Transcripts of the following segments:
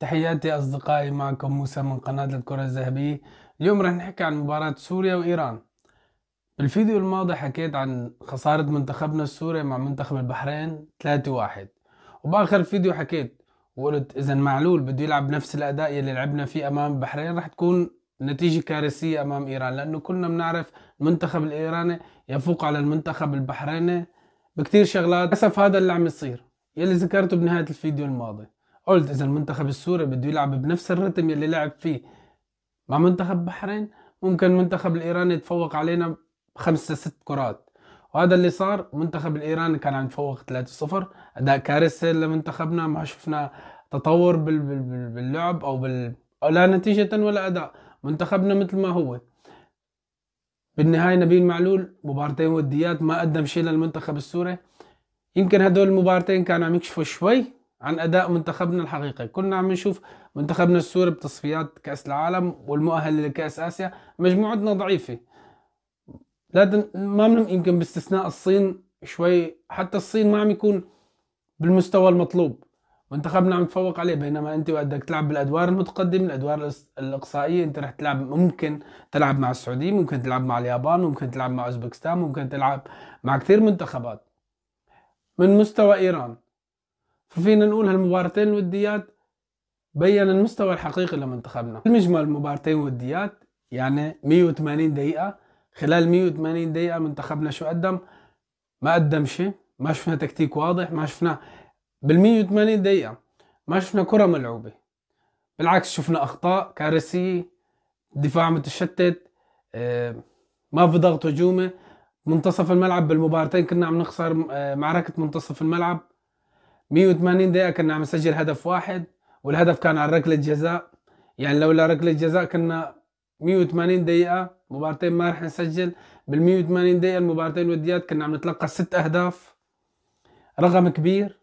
تحياتي أصدقائي معكم موسى من قناة الكرة الذهبية اليوم رح نحكي عن مباراة سوريا وإيران بالفيديو الماضي حكيت عن خسارة منتخبنا السوري مع منتخب البحرين 3-1 وبآخر فيديو حكيت وقلت إذا معلول بده يلعب نفس الأداء يلي لعبنا فيه أمام البحرين رح تكون نتيجة كارثية أمام إيران لأنه كلنا بنعرف المنتخب الإيراني يفوق على المنتخب البحريني بكتير شغلات للأسف هذا اللي عم يصير يلي ذكرته بنهاية الفيديو الماضي قلت اذا المنتخب السوري بده يلعب بنفس الرتم يلي لعب فيه مع منتخب بحرين ممكن المنتخب الايراني يتفوق علينا بخمسة ست كرات وهذا اللي صار منتخب الايراني كان عم يتفوق 3-0 اداء كارثي لمنتخبنا ما شفنا تطور باللعب او بال لا نتيجة ولا اداء منتخبنا مثل ما هو بالنهاية نبيل معلول مبارتين وديات ما قدم شيء للمنتخب السوري يمكن هدول المبارتين كانوا عم يكشفوا شوي عن اداء منتخبنا الحقيقي كنا عم نشوف منتخبنا السوري بتصفيات كاس العالم والمؤهل لكاس اسيا مجموعتنا ضعيفه لا ما يمكن باستثناء الصين شوي حتى الصين ما عم يكون بالمستوى المطلوب منتخبنا عم تفوق عليه بينما انت بدك تلعب بالادوار المتقدمه الادوار الاقصائيه انت رح تلعب ممكن تلعب مع السعوديه ممكن تلعب مع اليابان ممكن تلعب مع اوزبكستان ممكن تلعب مع كثير منتخبات من مستوى ايران ففينا نقول هالمباراتين الوديات بين المستوى الحقيقي لمنتخبنا المجمل المباراتين وديات يعني 180 دقيقة خلال 180 دقيقة منتخبنا شو قدم ما قدم شيء ما شفنا تكتيك واضح ما شفنا بال 180 دقيقة ما شفنا كرة ملعوبة بالعكس شفنا أخطاء كارثية دفاع متشتت آه، ما في ضغط هجومي منتصف الملعب بالمباراتين كنا عم نخسر آه، معركة منتصف الملعب 180 دقيقة كنا عم نسجل هدف واحد والهدف كان على ركلة جزاء يعني لولا ركلة جزاء كنا 180 دقيقة مبارتين ما رح نسجل بال 180 دقيقة المبارتين الوديات كنا عم نتلقى ست أهداف رقم كبير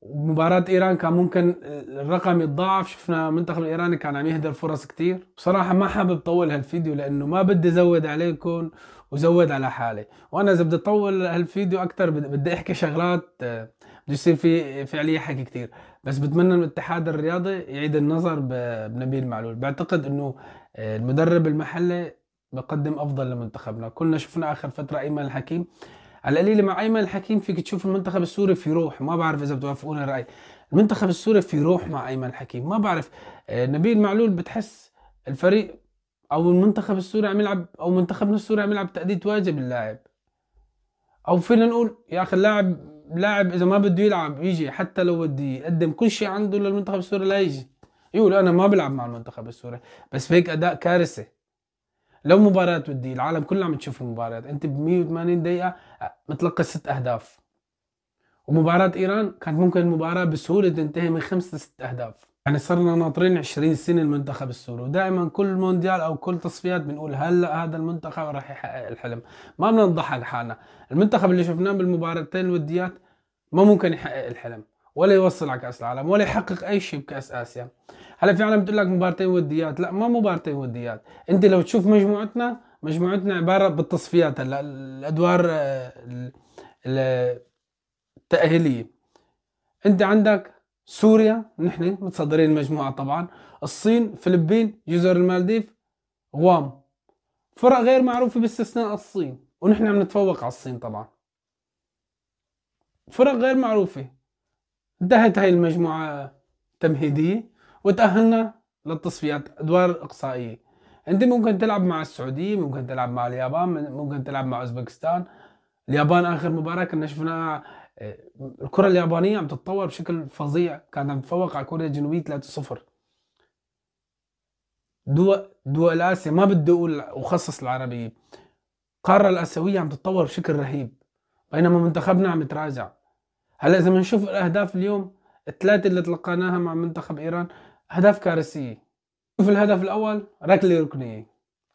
ومباراة إيران كان ممكن الرقم يتضاعف شفنا المنتخب الإيراني كان عم يهدر فرص كتير بصراحة ما حابب طول هالفيديو لأنه ما بدي زود عليكم وزود على حالي وأنا إذا بدي أطول هالفيديو أكتر بدي أحكي شغلات آه، جسم في فعليه حكي كثير بس بتمنى الاتحاد الرياضي يعيد النظر بنبيل معلول بعتقد انه آه، المدرب المحلي بقدم افضل لمنتخبنا كلنا شفنا اخر فتره ايمن الحكيم على القليله مع ايمن الحكيم فيك تشوف المنتخب السوري في روح ما بعرف اذا بتوافقوني الراي المنتخب السوري في روح مع ايمن الحكيم ما بعرف آه، نبيل معلول بتحس الفريق او المنتخب السوري عم يلعب او منتخبنا السوري عم يلعب تاديه واجب اللاعب او فينا نقول يا اخي اللاعب لاعب اذا ما بده يلعب يجي حتى لو بده يقدم كل شيء عنده للمنتخب السوري لا يجي يقول انا ما بلعب مع المنتخب السوري بس هيك اداء كارثه لو مباريات ودي العالم كله عم تشوف المباريات انت ب 180 دقيقة متلقى ست اهداف ومباراة ايران كانت ممكن المباراة بسهولة تنتهي من خمس لست اهداف يعني صرنا ناطرين 20 سنه المنتخب السوري ودائما كل مونديال او كل تصفيات بنقول هلا هذا المنتخب راح يحقق الحلم ما بدنا نضحك حالنا المنتخب اللي شفناه بالمباراتين الوديات ما ممكن يحقق الحلم ولا يوصل على كاس العالم ولا يحقق اي شيء بكاس اسيا هلا في عالم بتقول لك مباراتين وديات لا ما مباراتين وديات انت لو تشوف مجموعتنا مجموعتنا عباره بالتصفيات هلا الادوار آه، التاهيليه انت عندك سوريا نحن متصدرين المجموعة طبعا الصين فلبين جزر المالديف غوام فرق غير معروفة باستثناء الصين ونحن عم نتفوق على الصين طبعا فرق غير معروفة انتهت هاي المجموعة تمهيدية وتأهلنا للتصفيات أدوار إقصائية أنت ممكن تلعب مع السعودية ممكن تلعب مع اليابان ممكن تلعب مع أوزبكستان اليابان آخر مباراة كنا شفناها آه، الكره اليابانيه عم تتطور بشكل فظيع كانت عم تتفوق على كوريا الجنوبيه 3-0 دول دول اسيا ما بدي اقول وخصص العربيه القاره الاسيويه عم تتطور بشكل رهيب بينما منتخبنا عم يتراجع هلا اذا بنشوف الاهداف اليوم الثلاثه اللي تلقيناها مع منتخب ايران اهداف كارثيه شوف الهدف الاول ركله ركنيه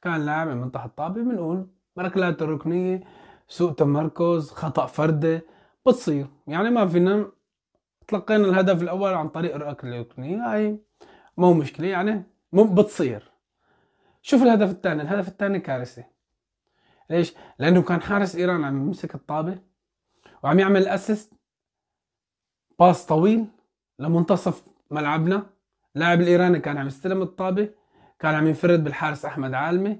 كان لاعب من تحت الطابه بنقول ركلات ركنيه سوء تمركز خطا فردي بتصير يعني ما فينا تلقينا الهدف الاول عن طريق ركن اليقني هاي مو مشكله يعني مو بتصير شوف الهدف الثاني الهدف الثاني كارثه ليش لانه كان حارس ايران عم يمسك الطابه وعم يعمل اسيست باس طويل لمنتصف ملعبنا اللاعب الايراني كان عم يستلم الطابه كان عم ينفرد بالحارس احمد عالمي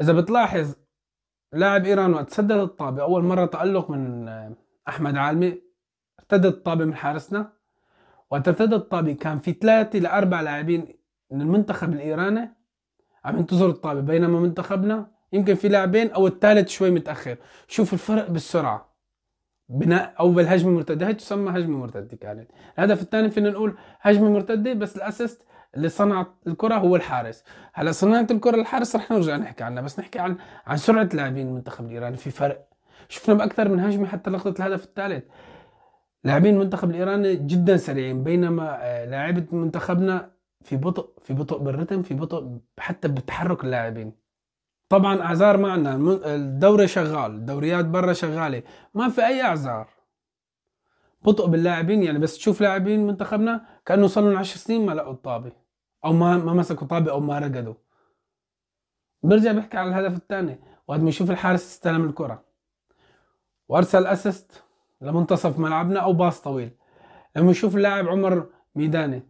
اذا بتلاحظ لاعب ايران وقت سدد الطابه اول مره تالق من آه، احمد عالمي ارتدت الطابه من حارسنا وقت ارتدت الطابه كان في ثلاثه لاربع لاعبين من المنتخب الايراني عم ينتظروا الطابه بينما منتخبنا يمكن في لاعبين او الثالث شوي متاخر شوف الفرق بالسرعه بناء او بالهجمة المرتدة هي تسمى هجمه مرتده كانت الهدف الثاني فينا نقول هجمه مرتده بس الاسيست اللي صنع الكره هو الحارس هلا صناعه الكره الحارس رح نرجع نحكي عنها بس نحكي عن عن سرعه لاعبين المنتخب الايراني في فرق شفنا باكثر من هجمه حتى لقطه الهدف الثالث لاعبين المنتخب الايراني جدا سريعين بينما آه، لاعيبه منتخبنا في بطء في بطء بالرتم في بطء حتى بتحرك اللاعبين طبعا اعذار معنا الدوري شغال الدوريات برا شغاله ما في اي اعذار بطء باللاعبين يعني بس تشوف لاعبين منتخبنا كانه صار لهم 10 سنين ما لقوا الطابه او ما ما مسكوا طابه او ما رقدوا برجع بحكي على الهدف الثاني وقت ما يشوف الحارس استلم الكره وارسل اسيست لمنتصف ملعبنا او باص طويل لما يشوف اللاعب عمر ميداني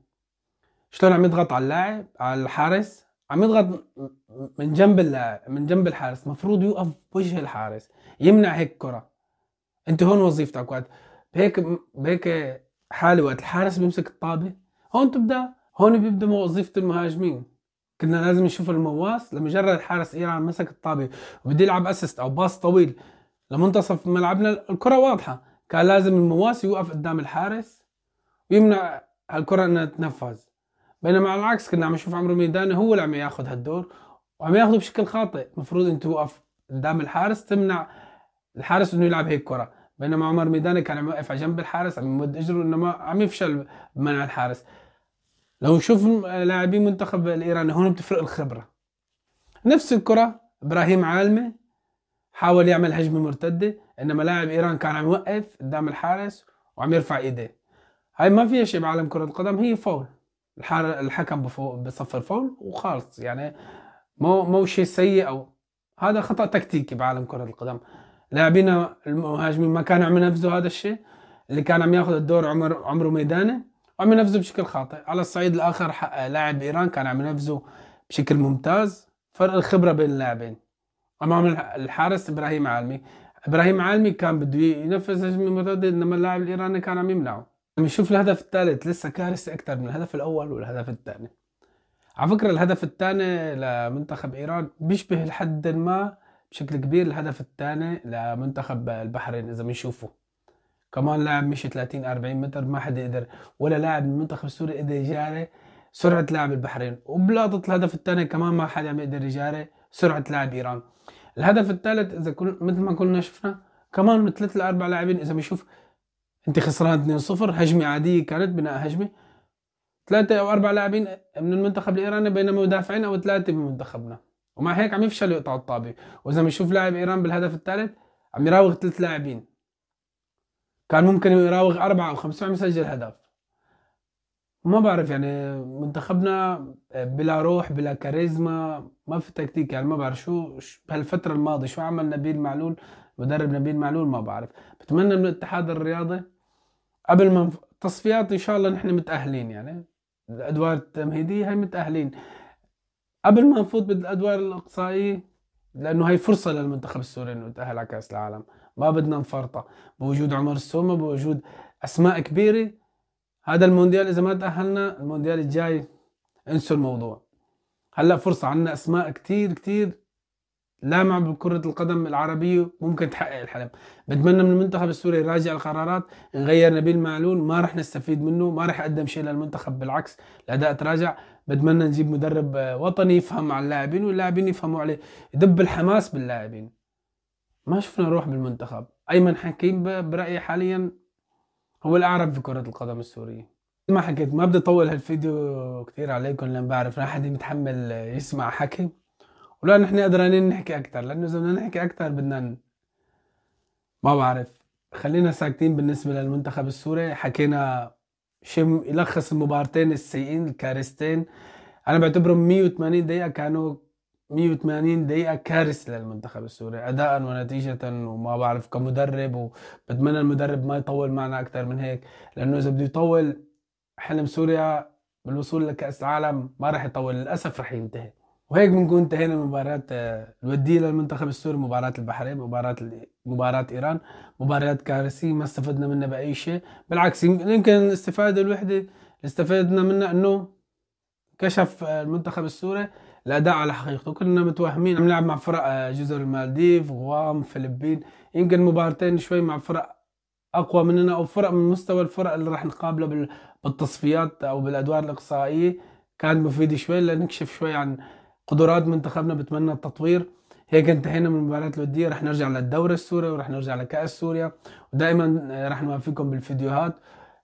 شلون عم يضغط على اللاعب على الحارس عم يضغط من جنب اللاعب من جنب الحارس مفروض يوقف بوجه الحارس يمنع هيك كره انت هون وظيفتك وقت بهيك بهيك حاله وقت الحارس بيمسك الطابه هون تبدا هون بيبدا وظيفه المهاجمين كنا لازم نشوف المواس لمجرد حارس ايران مسك الطابه وبده يلعب اسيست او باص طويل لمنتصف ملعبنا الكره واضحه كان لازم المواس يوقف قدام الحارس ويمنع هالكره انها تتنفذ بينما على العكس كنا عم نشوف عمرو ميداني هو اللي عم ياخذ هالدور وعم ياخذه بشكل خاطئ المفروض انت توقف قدام الحارس تمنع الحارس انه يلعب هيك كره بينما عمر ميداني كان عم يوقف على جنب الحارس عم يمد اجره انما عم يفشل بمنع الحارس لو نشوف لاعبين منتخب الايراني هون بتفرق الخبره نفس الكره ابراهيم عالمه حاول يعمل هجمه مرتده انما لاعب ايران كان عم يوقف قدام الحارس وعم يرفع ايديه هاي ما فيها شيء بعالم كره القدم هي فول الحكم بصفر فول وخالص يعني مو مو شيء سيء او هذا خطا تكتيكي بعالم كره القدم لاعبينا المهاجمين ما كانوا عم ينفذوا هذا الشيء اللي كان عم ياخذ الدور عمر عمره ميداني وعم ينفذوا بشكل خاطئ على الصعيد الاخر لاعب ايران كان عم ينفذوا بشكل ممتاز فرق الخبره بين اللاعبين امام الحارس ابراهيم عالمي ابراهيم عالمي كان بده ينفذ هجمه مرتده انما اللاعب الايراني كان عم يمنعه عم نشوف الهدف الثالث لسه كارثه اكثر من الهدف الاول والهدف الثاني على فكره الهدف الثاني لمنتخب ايران بيشبه لحد ما بشكل كبير الهدف الثاني لمنتخب البحرين اذا بنشوفه كمان لاعب مشي 30 40 متر ما حدا قدر ولا لاعب من المنتخب السوري قدر يجاري سرعه لاعب البحرين وبلاطه الهدف الثاني كمان ما حدا عم يقدر يجاري سرعه لاعب ايران الهدف الثالث اذا كل مثل ما كلنا شفنا كمان من ثلاث لاربع لاعبين اذا بنشوف انت خسران 2-0 هجمه عاديه كانت بناء هجمه ثلاثة أو أربع لاعبين من المنتخب الإيراني بينما مدافعين أو ثلاثة من منتخبنا ومع هيك عم يفشلوا يقطعوا الطابة وإذا بنشوف لاعب إيران بالهدف الثالث عم يراوغ ثلاث لاعبين كان ممكن يراوغ أربعة أو خمسة يسجل هدف ما بعرف يعني منتخبنا بلا روح بلا كاريزما ما في تكتيك يعني ما بعرف شو بهالفترة الماضية شو عمل نبيل معلول مدرب نبيل معلول ما بعرف بتمنى من الاتحاد الرياضي قبل ما تصفيات ان شاء الله نحن متأهلين يعني الادوار التمهيدية هي متأهلين قبل ما نفوت بالادوار الاقصائية لانه هي فرصة للمنتخب السوري انه يتأهل على كأس العالم ما بدنا نفرطه بوجود عمر السومه بوجود اسماء كبيره هذا المونديال اذا ما تاهلنا المونديال الجاي انسوا الموضوع هلا فرصه عندنا اسماء كثير كثير لامع بكرة القدم العربية ممكن تحقق الحلم بتمنى من المنتخب السوري يراجع القرارات نغير نبيل معلول ما رح نستفيد منه ما رح يقدم شيء للمنتخب بالعكس الأداء تراجع بتمنى نجيب مدرب وطني يفهم على اللاعبين واللاعبين يفهموا عليه يدب الحماس باللاعبين ما شفنا روح بالمنتخب ايمن حكيم برايي حاليا هو الاعرب في كره القدم السوريه ما حكيت ما بدي اطول هالفيديو كثير عليكم لان بعرف ما حد متحمل يسمع حكي ولا نحن قدرانين نحكي اكثر لانه اذا بدنا نحكي اكثر بدنا ما بعرف خلينا ساكتين بالنسبه للمنتخب السوري حكينا شيء يلخص المبارتين السيئين الكارستين انا بعتبرهم 180 دقيقه كانوا 180 دقيقة كارثة للمنتخب السوري أداء ونتيجة وما بعرف كمدرب وبتمنى المدرب ما يطول معنا أكثر من هيك لأنه إذا بده يطول حلم سوريا بالوصول لكأس العالم ما راح يطول للأسف راح ينتهي وهيك بنكون انتهينا من مباراة آه، الودية للمنتخب السوري مباراة البحرين مباراة مباراة ايران مباريات كارثية ما استفدنا منها بأي شيء بالعكس يمكن الاستفادة الوحدة اللي استفدنا منها انه كشف آه، المنتخب السوري الاداء على حقيقته كنا متوهمين نلعب مع فرق آه، جزر المالديف غوام فلبين يمكن مبارتين شوي مع فرق اقوى مننا او فرق من مستوى الفرق اللي راح نقابله بالتصفيات او بالادوار الاقصائيه كانت مفيده شوي لنكشف شوي عن قدرات منتخبنا بتمنى التطوير هيك انتهينا من المباريات الوديه رح نرجع للدوري السوري ورح نرجع لكاس سوريا ودائما آه، رح نوافقكم بالفيديوهات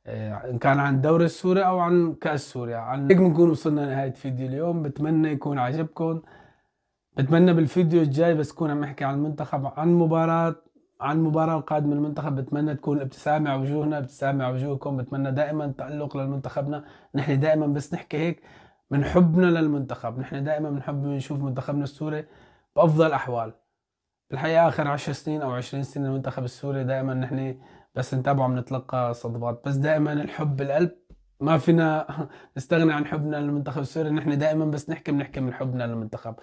آه، ان كان عن الدوري السوري او عن كاس سوريا عن هيك بنكون وصلنا لنهايه فيديو اليوم بتمنى يكون عجبكم بتمنى بالفيديو الجاي بس كنا عم نحكي عن المنتخب عن مباراه عن المباراة القادمة المنتخب بتمنى تكون ابتسامة على وجوهنا ابتسامة على وجوهكم بتمنى دائما تألق لمنتخبنا نحن دائما بس نحكي هيك من حبنا للمنتخب نحن دائما بنحب نشوف منتخبنا السوري بأفضل أحوال الحقيقة آخر 10 سنين أو 20 سنة المنتخب السوري دائما نحن بس نتابعه بنتلقى صدمات بس دائما الحب بالقلب ما فينا نستغني عن حبنا للمنتخب السوري نحن دائما بس نحكي بنحكي من حبنا للمنتخب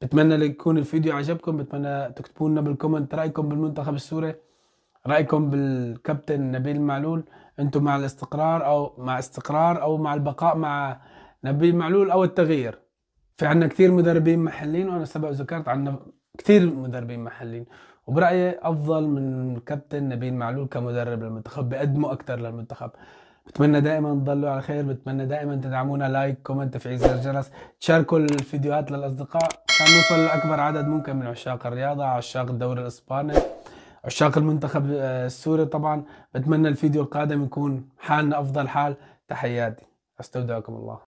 بتمنى يكون الفيديو عجبكم بتمنى تكتبوا لنا بالكومنت رايكم بالمنتخب السوري رايكم بالكابتن نبيل معلول انتم مع الاستقرار او مع استقرار او مع البقاء مع نبيل معلول او التغيير في عندنا كثير مدربين محليين وانا سبق ذكرت عندنا كثير مدربين محليين وبرايي افضل من كابتن نبيل معلول كمدرب للمنتخب بقدموا اكثر للمنتخب بتمنى دائما تضلوا على خير بتمنى دائما تدعمونا لايك كومنت تفعيل زر الجرس تشاركوا الفيديوهات للاصدقاء عشان نوصل لاكبر عدد ممكن من عشاق الرياضه عشاق الدوري الاسباني عشاق المنتخب آه، السوري طبعا بتمنى الفيديو القادم يكون حالنا افضل حال تحياتي استودعكم الله